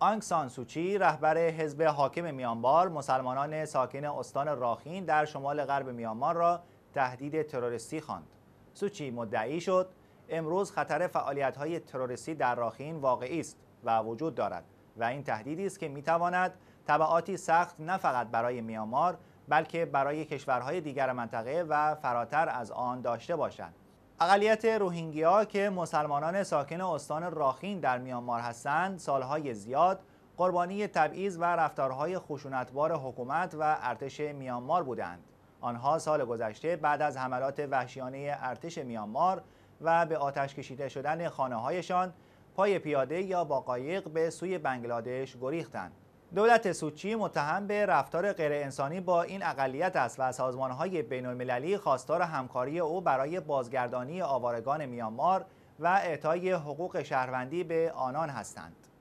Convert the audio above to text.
آنگ سوچی رهبر حزب حاکم میانمار مسلمانان ساکن استان راخین در شمال غرب میانمار را تهدید تروریستی خواند. سوچی مدعی شد امروز خطر های تروریستی در راخین واقعی است و وجود دارد و این تهدیدی است که میتواند تبعاتی سخت نه فقط برای میانمار بلکه برای کشورهای دیگر منطقه و فراتر از آن داشته باشد. اقلیت روهینگیا که مسلمانان ساکن استان راخین در میانمار هستند سالهای زیاد قربانی تبعیض و رفتارهای خشونتبار حکومت و ارتش میانمار بودند آنها سال گذشته بعد از حملات وحشیانه ارتش میانمار و به آتش کشیده شدن خانه پای پیاده یا با قایق به سوی بنگلادش گریختند دولت سوچی متهم به رفتار غیر انسانی با این اقلیت است و سازمانهای بین المللی خواستار همکاری او برای بازگردانی آوارگان میانمار و اعطای حقوق شهروندی به آنان هستند.